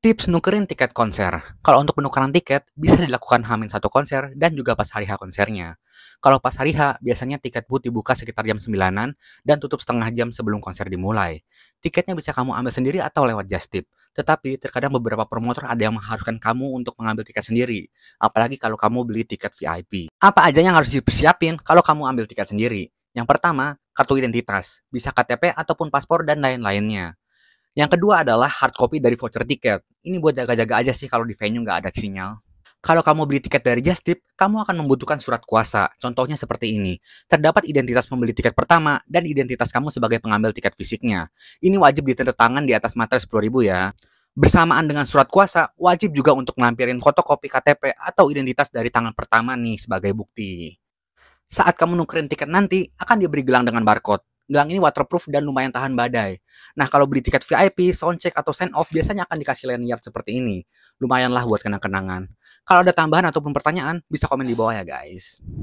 Tips nukerin tiket konser. Kalau untuk penukaran tiket, bisa dilakukan hamin satu konser dan juga pas hari H konsernya. Kalau pas hari H, biasanya tiket booth dibuka sekitar jam 9-an dan tutup setengah jam sebelum konser dimulai. Tiketnya bisa kamu ambil sendiri atau lewat just tip. Tetapi, terkadang beberapa promotor ada yang mengharuskan kamu untuk mengambil tiket sendiri. Apalagi kalau kamu beli tiket VIP. Apa aja yang harus disiapin kalau kamu ambil tiket sendiri? Yang pertama, kartu identitas. Bisa KTP ataupun paspor dan lain-lainnya. Yang kedua adalah hard copy dari voucher tiket. Ini buat jaga-jaga aja sih kalau di venue nggak ada sinyal. Kalau kamu beli tiket dari Justip, kamu akan membutuhkan surat kuasa. Contohnya seperti ini. Terdapat identitas pembeli tiket pertama dan identitas kamu sebagai pengambil tiket fisiknya. Ini wajib ditandatangani di atas materai 10.000 ya. Bersamaan dengan surat kuasa, wajib juga untuk melampirin fotokopi KTP atau identitas dari tangan pertama nih sebagai bukti. Saat kamu nukerin tiket nanti, akan diberi gelang dengan barcode bilang ini waterproof dan lumayan tahan badai. Nah kalau beli tiket VIP, soundcheck atau send off biasanya akan dikasih lanyard seperti ini. Lumayanlah buat kenang-kenangan. Kalau ada tambahan ataupun pertanyaan, bisa komen di bawah ya guys.